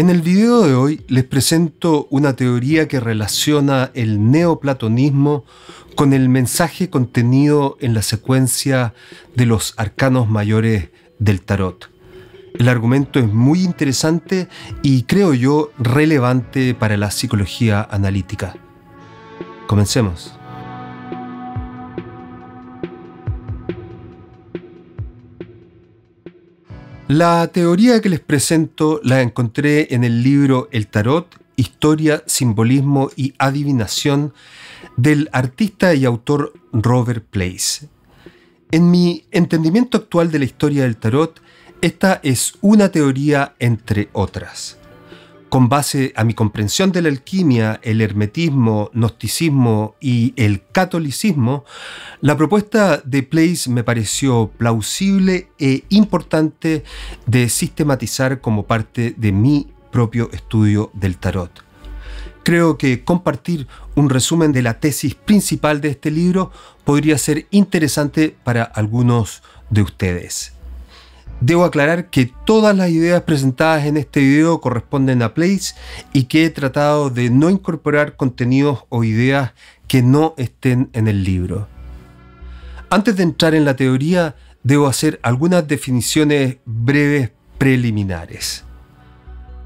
En el video de hoy les presento una teoría que relaciona el neoplatonismo con el mensaje contenido en la secuencia de los arcanos mayores del tarot. El argumento es muy interesante y creo yo relevante para la psicología analítica. Comencemos. La teoría que les presento la encontré en el libro El Tarot, Historia, Simbolismo y Adivinación del artista y autor Robert Place. En mi entendimiento actual de la historia del tarot, esta es una teoría entre otras con base a mi comprensión de la alquimia, el hermetismo, gnosticismo y el catolicismo, la propuesta de Place me pareció plausible e importante de sistematizar como parte de mi propio estudio del tarot. Creo que compartir un resumen de la tesis principal de este libro podría ser interesante para algunos de ustedes. Debo aclarar que todas las ideas presentadas en este video corresponden a Place y que he tratado de no incorporar contenidos o ideas que no estén en el libro. Antes de entrar en la teoría, debo hacer algunas definiciones breves preliminares.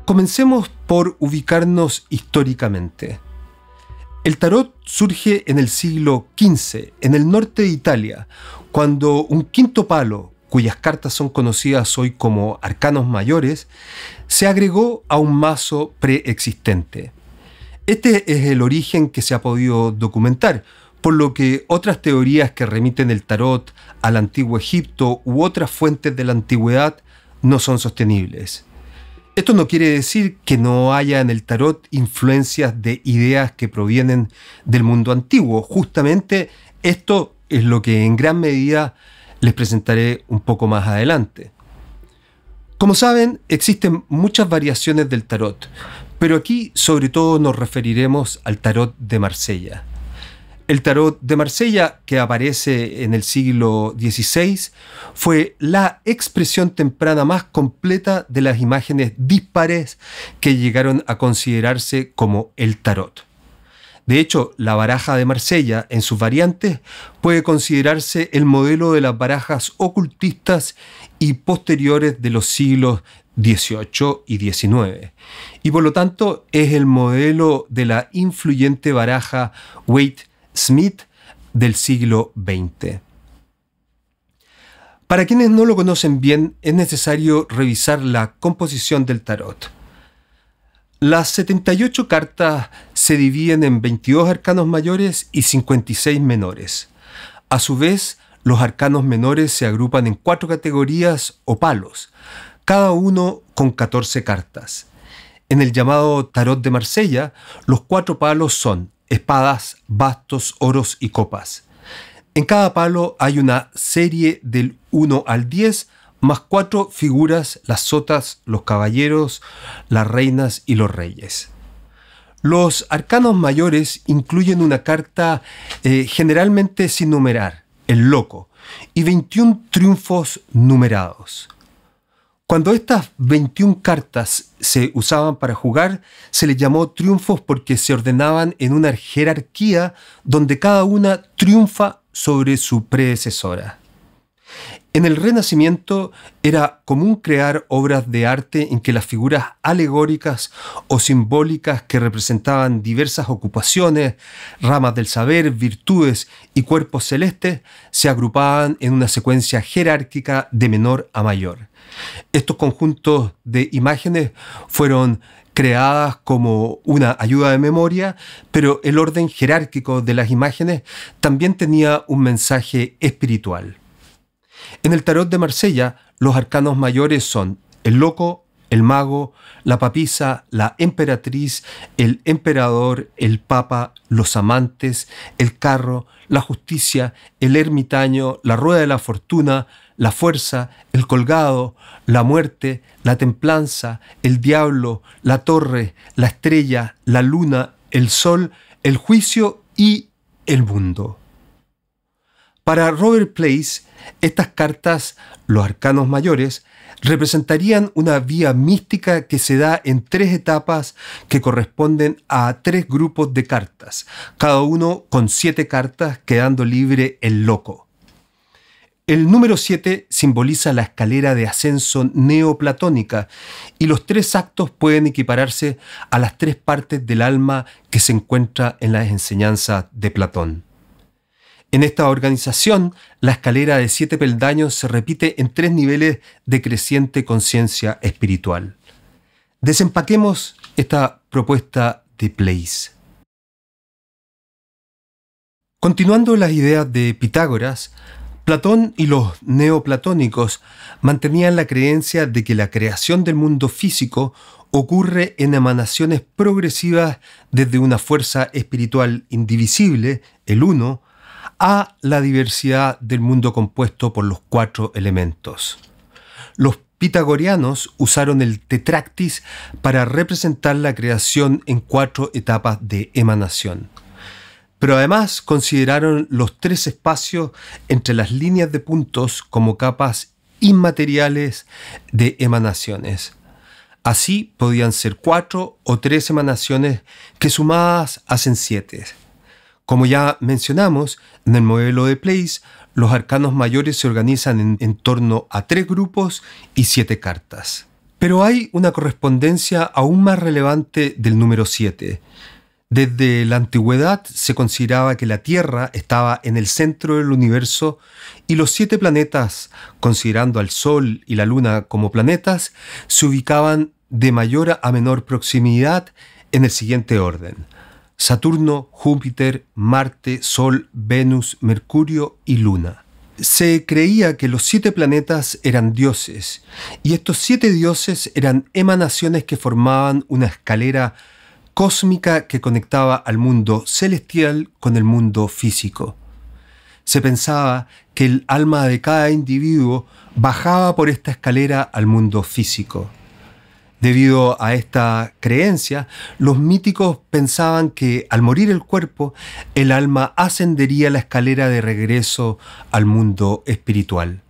Comencemos por ubicarnos históricamente. El tarot surge en el siglo XV, en el norte de Italia, cuando un quinto palo, cuyas cartas son conocidas hoy como arcanos mayores, se agregó a un mazo preexistente. Este es el origen que se ha podido documentar, por lo que otras teorías que remiten el tarot al antiguo Egipto u otras fuentes de la antigüedad no son sostenibles. Esto no quiere decir que no haya en el tarot influencias de ideas que provienen del mundo antiguo. Justamente esto es lo que en gran medida les presentaré un poco más adelante. Como saben, existen muchas variaciones del tarot, pero aquí sobre todo nos referiremos al tarot de Marsella. El tarot de Marsella, que aparece en el siglo XVI, fue la expresión temprana más completa de las imágenes dispares que llegaron a considerarse como el tarot. De hecho, la baraja de Marsella, en sus variantes, puede considerarse el modelo de las barajas ocultistas y posteriores de los siglos XVIII y XIX. Y por lo tanto, es el modelo de la influyente baraja wade Smith del siglo XX. Para quienes no lo conocen bien, es necesario revisar la composición del tarot. Las 78 cartas se dividen en 22 arcanos mayores y 56 menores. A su vez, los arcanos menores se agrupan en cuatro categorías o palos, cada uno con 14 cartas. En el llamado Tarot de Marsella, los cuatro palos son espadas, bastos, oros y copas. En cada palo hay una serie del 1 al 10 más cuatro figuras, las sotas, los caballeros, las reinas y los reyes. Los arcanos mayores incluyen una carta eh, generalmente sin numerar, el loco, y 21 triunfos numerados. Cuando estas 21 cartas se usaban para jugar, se les llamó triunfos porque se ordenaban en una jerarquía donde cada una triunfa sobre su predecesora. En el Renacimiento era común crear obras de arte en que las figuras alegóricas o simbólicas que representaban diversas ocupaciones, ramas del saber, virtudes y cuerpos celestes se agrupaban en una secuencia jerárquica de menor a mayor. Estos conjuntos de imágenes fueron creadas como una ayuda de memoria, pero el orden jerárquico de las imágenes también tenía un mensaje espiritual. En el tarot de Marsella, los arcanos mayores son el loco, el mago, la papisa, la emperatriz, el emperador, el papa, los amantes, el carro, la justicia, el ermitaño, la rueda de la fortuna, la fuerza, el colgado, la muerte, la templanza, el diablo, la torre, la estrella, la luna, el sol, el juicio y el mundo. Para Robert Place, estas cartas, los arcanos mayores, representarían una vía mística que se da en tres etapas que corresponden a tres grupos de cartas, cada uno con siete cartas quedando libre el loco. El número 7 simboliza la escalera de ascenso neoplatónica y los tres actos pueden equipararse a las tres partes del alma que se encuentra en las enseñanzas de Platón. En esta organización, la escalera de siete peldaños se repite en tres niveles de creciente conciencia espiritual. Desempaquemos esta propuesta de Place. Continuando las ideas de Pitágoras, Platón y los neoplatónicos mantenían la creencia de que la creación del mundo físico ocurre en emanaciones progresivas desde una fuerza espiritual indivisible, el uno, a la diversidad del mundo compuesto por los cuatro elementos. Los pitagoreanos usaron el tetractis para representar la creación en cuatro etapas de emanación. Pero además consideraron los tres espacios entre las líneas de puntos como capas inmateriales de emanaciones. Así podían ser cuatro o tres emanaciones que sumadas hacen siete. Como ya mencionamos, en el modelo de Place, los arcanos mayores se organizan en, en, torno a tres grupos y siete cartas. Pero hay una correspondencia aún más relevante del número 7. Desde la antigüedad se consideraba que la Tierra estaba en el centro del universo y los siete planetas, considerando al Sol y la Luna como planetas, se ubicaban de mayor a menor proximidad en el siguiente orden. Saturno, Júpiter, Marte, Sol, Venus, Mercurio y Luna. Se creía que los siete planetas eran dioses, y estos siete dioses eran emanaciones que formaban una escalera cósmica que conectaba al mundo celestial con el mundo físico. Se pensaba que el alma de cada individuo bajaba por esta escalera al mundo físico. Debido a esta creencia, los míticos pensaban que al morir el cuerpo, el alma ascendería la escalera de regreso al mundo espiritual.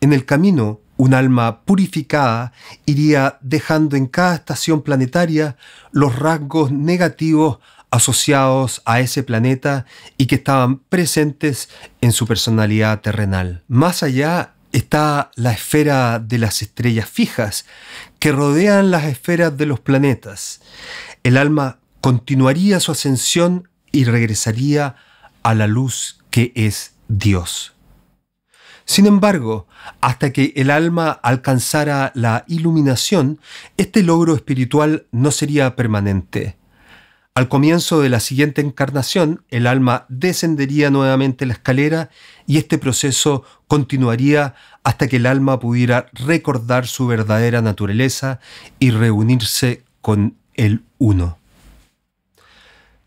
En el camino, un alma purificada iría dejando en cada estación planetaria los rasgos negativos asociados a ese planeta y que estaban presentes en su personalidad terrenal. Más allá, está la esfera de las estrellas fijas, que rodean las esferas de los planetas. El alma continuaría su ascensión y regresaría a la luz que es Dios. Sin embargo, hasta que el alma alcanzara la iluminación, este logro espiritual no sería permanente. Al comienzo de la siguiente encarnación, el alma descendería nuevamente la escalera y este proceso continuaría hasta que el alma pudiera recordar su verdadera naturaleza y reunirse con el uno.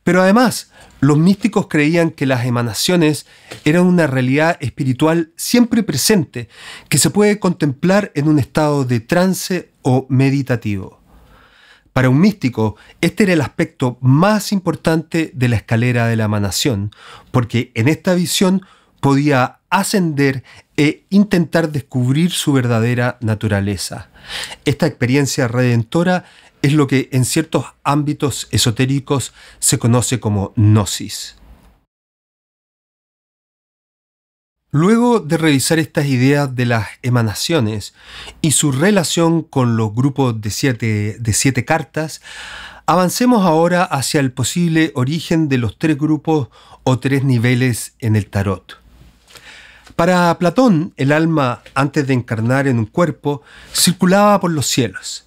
Pero además, los místicos creían que las emanaciones eran una realidad espiritual siempre presente que se puede contemplar en un estado de trance o meditativo. Para un místico, este era el aspecto más importante de la escalera de la emanación, porque en esta visión podía ascender e intentar descubrir su verdadera naturaleza. Esta experiencia redentora es lo que en ciertos ámbitos esotéricos se conoce como gnosis. Luego de revisar estas ideas de las emanaciones y su relación con los grupos de siete, cartas, avancemos ahora hacia el posible origen de los tres grupos o tres niveles en el tarot. Para Platón, el alma, antes de encarnar en un cuerpo, circulaba por los cielos,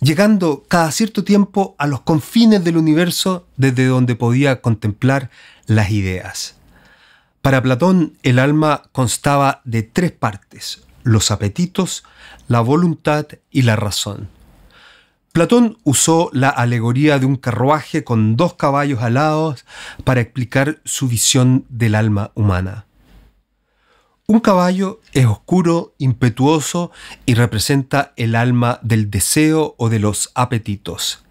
llegando cada cierto tiempo a los confines del universo desde donde podía contemplar las ideas. Para Platón, el alma constaba de tres partes, los apetitos, la voluntad y la razón. Platón usó la alegoría de un carruaje con dos caballos alados para explicar su visión del alma humana. Un caballo es oscuro, impetuoso y representa el alma del deseo o de los apetitos.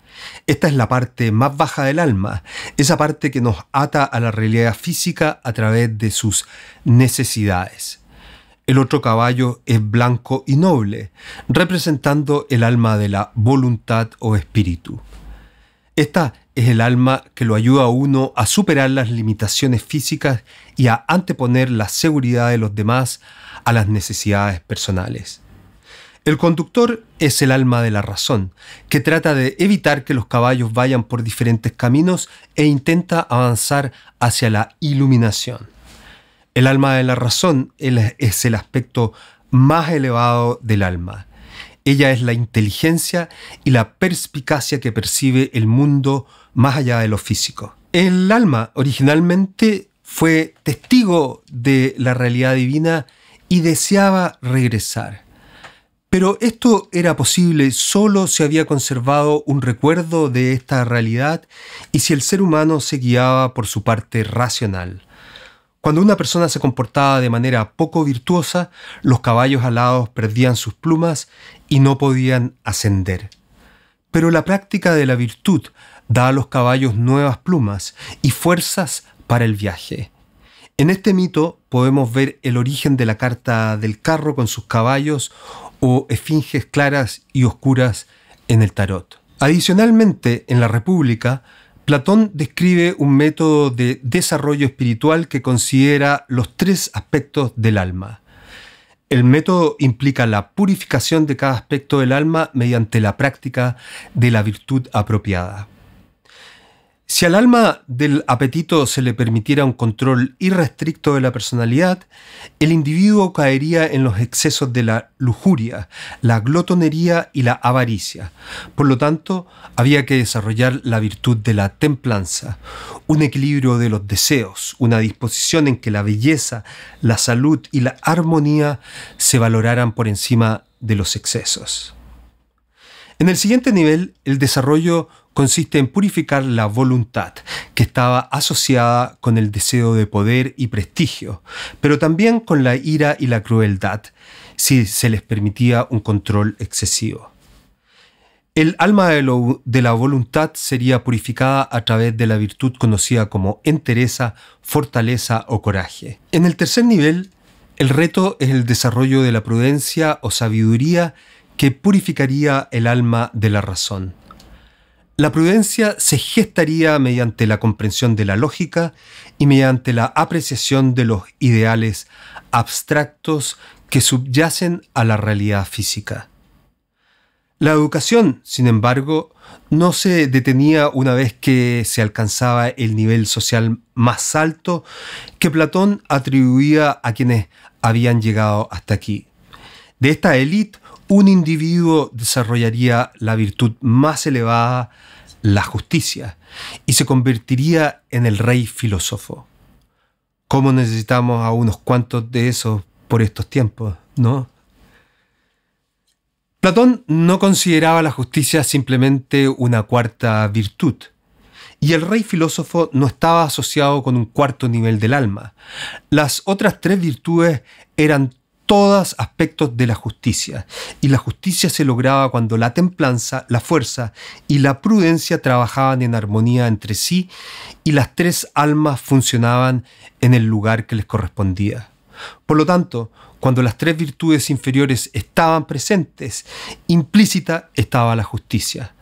Esta es la parte más baja del alma, esa parte que nos ata a la realidad física a través de sus necesidades. El otro caballo es blanco y noble, representando el alma de la voluntad o espíritu. Esta es el alma que lo ayuda a uno a superar las limitaciones físicas y a anteponer la seguridad de los demás a las necesidades personales. El conductor es el alma de la razón, que trata de evitar que los caballos vayan por diferentes caminos e intenta avanzar hacia la iluminación. El alma de la razón es el aspecto más elevado del alma. Ella es la inteligencia y la perspicacia que percibe el mundo más allá de lo físico. El alma originalmente fue testigo de la realidad divina y deseaba regresar pero esto era posible, solo si había conservado un recuerdo de esta realidad y si el ser humano se guiaba por su parte racional. Cuando una persona se comportaba de manera poco virtuosa, los caballos alados perdían sus plumas y no podían ascender. Pero la práctica de la virtud da a los caballos nuevas plumas y fuerzas para el viaje. En este mito podemos ver el origen de la carta del carro con sus caballos o esfinges claras y oscuras en el tarot. Adicionalmente, en la República, Platón describe un método de desarrollo espiritual que considera los tres aspectos del alma. El método implica la purificación de cada aspecto del alma mediante la práctica de la virtud apropiada. Si al alma del apetito se le permitiera un control irrestricto de la personalidad, el individuo caería en los excesos de la lujuria, la glotonería y la avaricia. Por lo tanto, había que desarrollar la virtud de la templanza, un equilibrio de los deseos, una disposición en que la belleza, la salud y la armonía se valoraran por encima de los excesos. En el siguiente nivel, el desarrollo consiste en purificar la voluntad, que estaba asociada con el deseo de poder y prestigio, pero también con la ira y la crueldad, si se les permitía un control excesivo. El alma de, la voluntad sería purificada a través de la virtud conocida como entereza, fortaleza o coraje. En el tercer nivel, el reto es el desarrollo de la prudencia o sabiduría que purificaría el alma de la razón. La prudencia se gestaría mediante la comprensión de la lógica y mediante la apreciación de los ideales abstractos que subyacen a la realidad física. La educación, sin embargo, no se detenía una vez que se alcanzaba el nivel social más alto que Platón atribuía a quienes habían llegado hasta aquí. De esta élite un individuo desarrollaría la virtud más elevada, la justicia, y se convertiría en el rey filósofo. ¿Cómo necesitamos a unos cuantos de esos por estos tiempos, no? Platón no consideraba la justicia simplemente una cuarta virtud, y el rey filósofo no estaba asociado con un cuarto nivel del alma. Las otras tres virtudes eran todos aspectos de la justicia, y la justicia se lograba cuando la templanza, la fuerza y la prudencia trabajaban en armonía entre sí y las tres almas funcionaban en el lugar que les correspondía. Por lo tanto, cuando las tres virtudes inferiores estaban presentes, implícita estaba la justicia.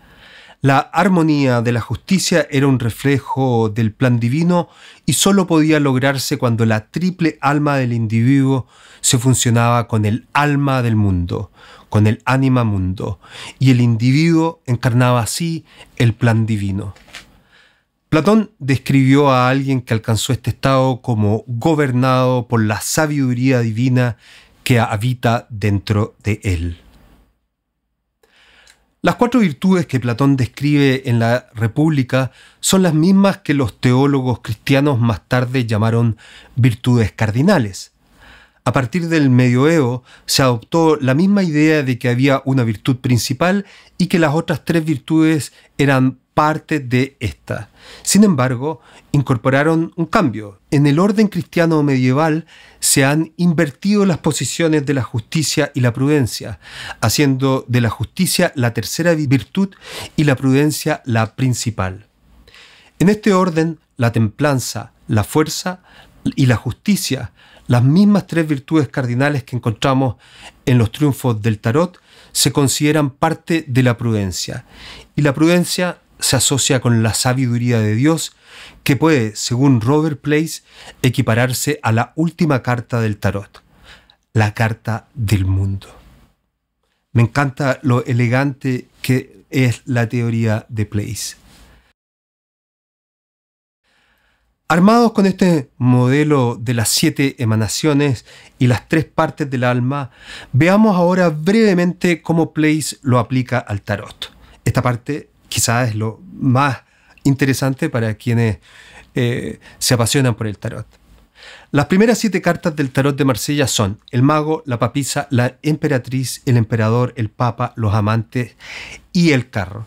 La armonía de la justicia era un reflejo del plan divino y solo podía lograrse cuando la triple alma del individuo se funcionaba con el alma del mundo, con el ánima mundo, y el individuo encarnaba así el plan divino. Platón describió a alguien que alcanzó este estado como gobernado por la sabiduría divina que habita dentro de él. Las cuatro virtudes que Platón describe en la República son las mismas que los teólogos cristianos más tarde llamaron virtudes cardinales. A partir del medioevo se adoptó la misma idea de que había una virtud principal y que las otras tres virtudes eran parte de esta. Sin embargo, incorporaron un cambio. En el orden cristiano medieval se han invertido las posiciones de la justicia y la prudencia, haciendo de la justicia la tercera virtud y la prudencia la principal. En este orden, la templanza, la fuerza y la justicia, las mismas tres virtudes cardinales que encontramos en los triunfos del tarot, se consideran parte de la prudencia. Y la prudencia se asocia con la sabiduría de Dios, que puede, según Robert Place, equipararse a la última carta del tarot, la carta del mundo. Me encanta lo elegante que es la teoría de Place. Armados con este modelo de las siete emanaciones y las tres partes del alma, veamos ahora brevemente cómo Place lo aplica al tarot. Esta parte quizás es lo más interesante para quienes eh, se apasionan por el tarot. Las primeras siete cartas del tarot de Marsella son el mago, la papisa, la emperatriz, el emperador, el papa, los amantes y el carro.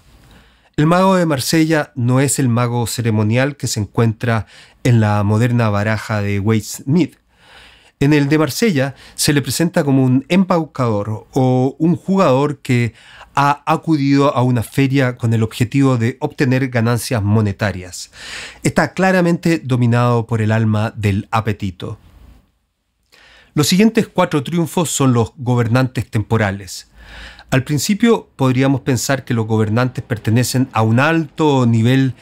El mago de Marsella no es el mago ceremonial que se encuentra en la moderna baraja de Smith. En el de Marsella se le presenta como un empaucador o un jugador que ha acudido a una feria con el objetivo de obtener ganancias monetarias. Está claramente dominado por el alma del apetito. Los siguientes cuatro triunfos son los gobernantes temporales. Al principio podríamos pensar que los gobernantes pertenecen a un alto nivel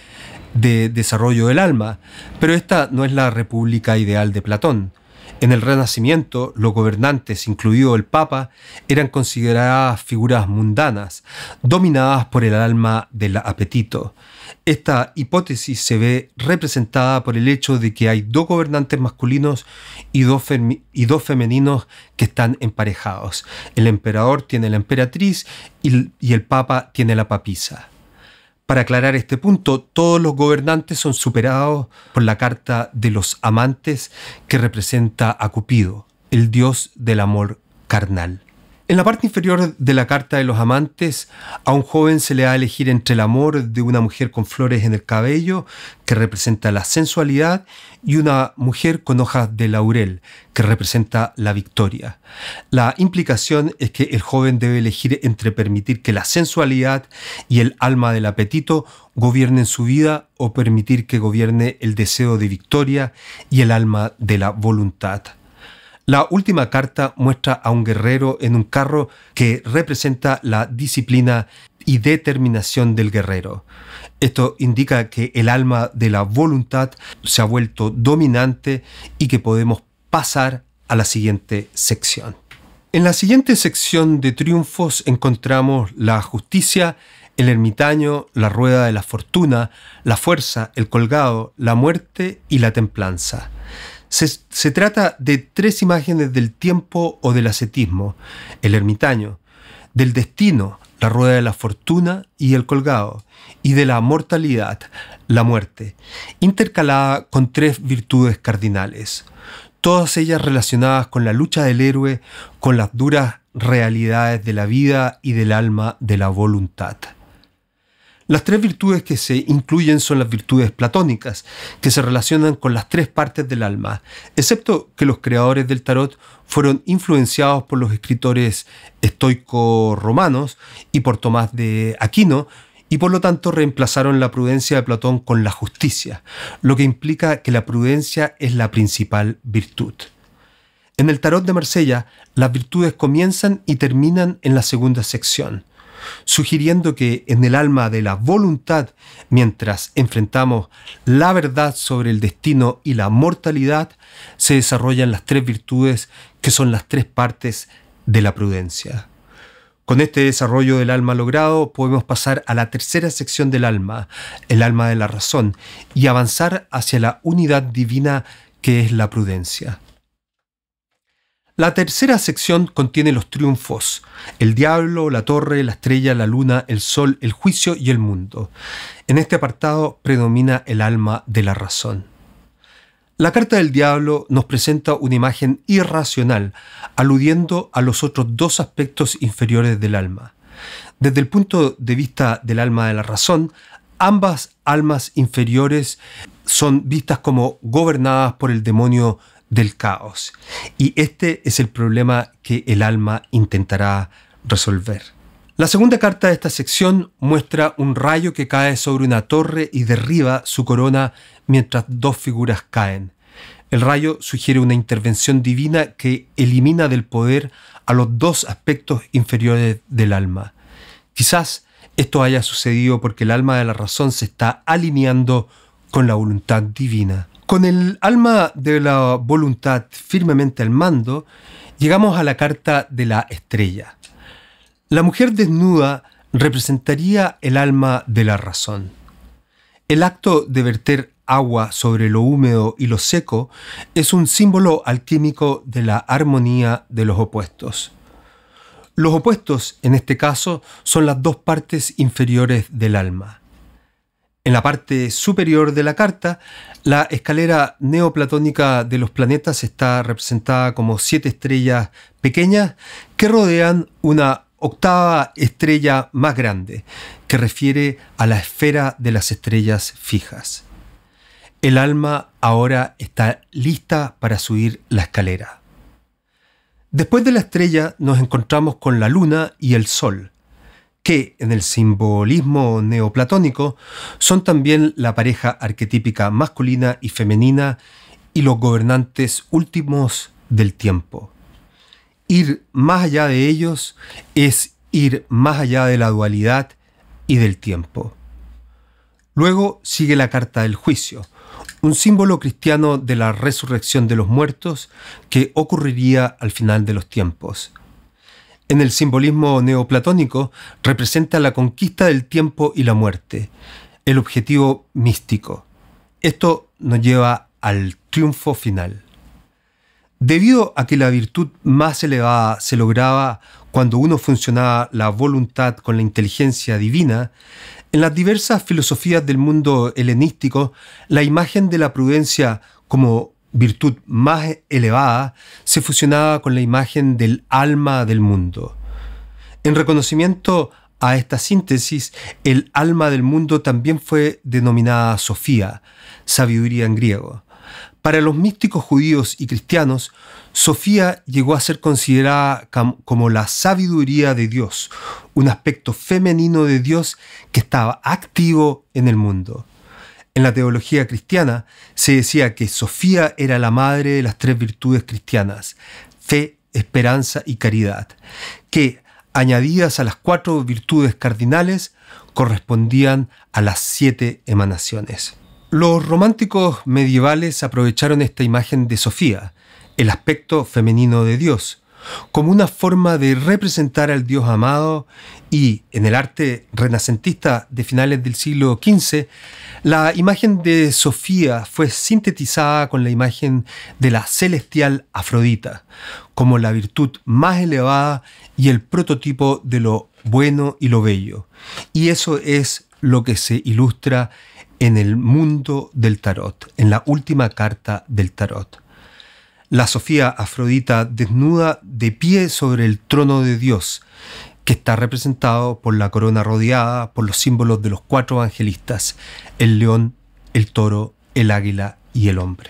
de desarrollo del alma, pero esta no es la república ideal de Platón. En el Renacimiento, los gobernantes, incluido el Papa, eran consideradas figuras mundanas, dominadas por el alma del apetito. Esta hipótesis se ve representada por el hecho de que hay dos gobernantes masculinos y dos, y dos femeninos que están emparejados. El emperador tiene la emperatriz y, y el Papa tiene la papisa. Para aclarar este punto, todos los gobernantes son superados por la carta de los amantes que representa a Cupido, el dios del amor carnal. En la parte inferior de la carta de los amantes, a un joven se le da a elegir entre el amor de una mujer con flores en el cabello, que representa la sensualidad, y una mujer con hojas de laurel, que representa la victoria. La implicación es que el joven debe elegir entre permitir que la sensualidad y el alma del apetito gobiernen su vida o permitir que gobierne el deseo de victoria y el alma de la voluntad. La última carta muestra a un guerrero en un carro que representa la disciplina y determinación del guerrero. Esto indica que el alma de la voluntad se ha vuelto dominante y que podemos pasar a la siguiente sección. En la siguiente sección de triunfos encontramos la justicia, el ermitaño, la rueda de la fortuna, la fuerza, el colgado, la muerte y la templanza. Se, trata de tres imágenes del tiempo o del ascetismo, el ermitaño, del destino, la rueda de la fortuna y el colgado, y de la mortalidad, la muerte, intercalada con tres virtudes cardinales, todas ellas relacionadas con la lucha del héroe, con las duras realidades de la vida y del alma de la voluntad. Las tres virtudes que se incluyen son las virtudes platónicas, que se relacionan con las tres partes del alma, excepto que los creadores del tarot fueron influenciados por los escritores estoico-romanos y por Tomás de Aquino, y por lo tanto reemplazaron la prudencia de Platón con la justicia, lo que implica que la prudencia es la principal virtud. En el tarot de Marsella, las virtudes comienzan y terminan en la segunda sección, sugiriendo que en el alma de la voluntad, mientras enfrentamos la verdad sobre el destino y la mortalidad, se desarrollan las tres virtudes que son las tres partes de la prudencia. Con este desarrollo del alma logrado, podemos pasar a la tercera sección del alma, el alma de la razón, y avanzar hacia la unidad divina que es la prudencia. La tercera sección contiene los triunfos, el diablo, la torre, la estrella, la luna, el sol, el juicio y el mundo. En este apartado predomina el alma de la razón. La carta del diablo nos presenta una imagen irracional, aludiendo a los otros dos aspectos inferiores del alma. Desde el punto de vista del alma de la razón, ambas almas inferiores son vistas como gobernadas por el demonio del caos. Y este es el problema que el alma intentará resolver. La segunda carta de esta sección muestra un rayo que cae sobre una torre y derriba su corona mientras dos figuras caen. El rayo sugiere una intervención divina que elimina del poder a los dos aspectos inferiores del alma. Quizás esto haya sucedido porque el alma de la razón se está alineando con la voluntad divina. Con el alma de la voluntad firmemente al mando, llegamos a la carta de la estrella. La mujer desnuda representaría el alma de la razón. El acto de verter agua sobre lo húmedo y lo seco es un símbolo alquímico de la armonía de los opuestos. Los opuestos, en este caso, son las dos partes inferiores del alma. En la parte superior de la carta, la escalera neoplatónica de los planetas está representada como siete estrellas pequeñas que rodean una octava estrella más grande, que refiere a la esfera de las estrellas fijas. El alma ahora está lista para subir la escalera. Después de la estrella nos encontramos con la luna y el sol, que en el simbolismo neoplatónico son también la pareja arquetípica masculina y femenina y los gobernantes últimos del tiempo. Ir más allá de ellos es ir más allá de la dualidad y del tiempo. Luego sigue la carta del juicio, un símbolo cristiano de la resurrección de los muertos que ocurriría al final de los tiempos en el simbolismo neoplatónico representa la conquista del tiempo y la muerte, el objetivo místico. Esto nos lleva al triunfo final. Debido a que la virtud más elevada se lograba cuando uno funcionaba la voluntad con la inteligencia divina, en las diversas filosofías del mundo helenístico, la imagen de la prudencia como virtud más elevada, se fusionaba con la imagen del alma del mundo. En reconocimiento a esta síntesis, el alma del mundo también fue denominada Sofía, sabiduría en griego. Para los místicos judíos y cristianos, Sofía llegó a ser considerada como la sabiduría de Dios, un aspecto femenino de Dios que estaba activo en el mundo. En la teología cristiana se decía que Sofía era la madre de las tres virtudes cristianas, fe, esperanza y caridad, que, añadidas a las cuatro virtudes cardinales, correspondían a las siete emanaciones. Los románticos medievales aprovecharon esta imagen de Sofía, el aspecto femenino de Dios, como una forma de representar al Dios amado y en el arte renacentista de finales del siglo XV, la imagen de Sofía fue sintetizada con la imagen de la celestial Afrodita, como la virtud más elevada y el prototipo de lo bueno y lo bello. Y eso es lo que se ilustra en el mundo del tarot, en la última carta del tarot la Sofía Afrodita desnuda de pie sobre el trono de Dios, que está representado por la corona rodeada por los símbolos de los cuatro evangelistas, el león, el toro, el águila y el hombre.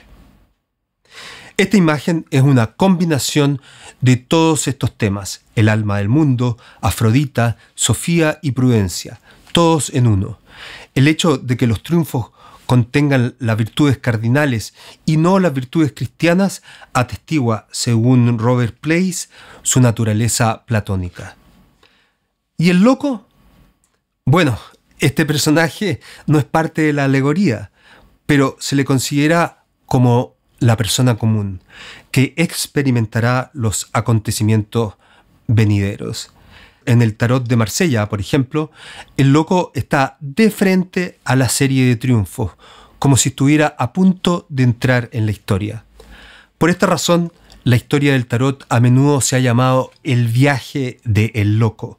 Esta imagen es una combinación de todos estos temas, el alma del mundo, Afrodita, Sofía y Prudencia, todos en uno. El hecho de que los triunfos contengan las virtudes cardinales y no las virtudes cristianas, atestigua, según Robert Place, su naturaleza platónica. ¿Y el loco? Bueno, este personaje no es parte de la alegoría, pero se le considera como la persona común, que experimentará los acontecimientos venideros en el tarot de Marsella, por ejemplo, el loco está de frente a la serie de triunfos, como si estuviera a punto de entrar en la historia. Por esta razón, la historia del tarot a menudo se ha llamado el viaje de el loco.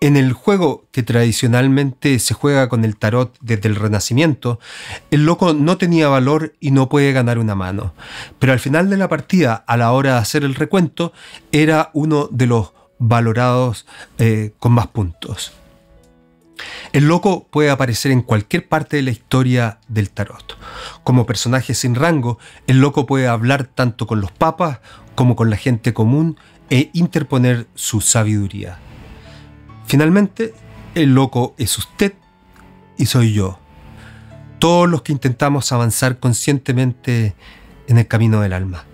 En el juego que tradicionalmente se juega con el tarot desde el Renacimiento, el loco no tenía valor y no puede ganar una mano. Pero al final de la partida, a la hora de hacer el recuento, era uno de los valorados eh, con más puntos. El loco puede aparecer en cualquier parte de la historia del tarot. Como personaje sin rango, el loco puede hablar tanto con los papas como con la gente común e interponer su sabiduría. Finalmente, el loco es usted y soy yo. Todos los que intentamos avanzar conscientemente en el camino del alma.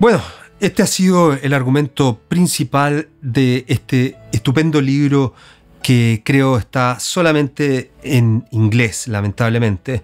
Bueno, este ha sido el argumento principal de este estupendo libro que creo está solamente en inglés, lamentablemente.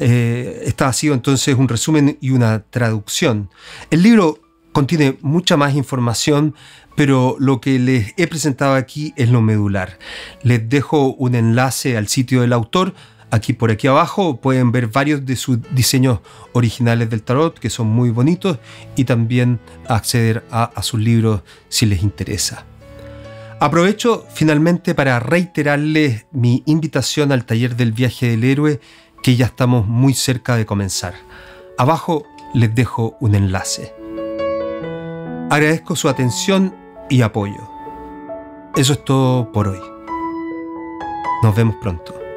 Este ha sido entonces un resumen y una traducción. El libro contiene mucha más información, pero lo que les he presentado aquí es lo medular. Les dejo un enlace al sitio del autor Aquí por aquí abajo pueden ver varios de sus diseños originales del tarot que son muy bonitos y también acceder a, sus libros si les interesa. Aprovecho finalmente para reiterarles mi invitación al taller del viaje del héroe que ya estamos muy cerca de comenzar. Abajo les dejo un enlace. Agradezco su atención y apoyo. Eso es todo por hoy. Nos vemos pronto.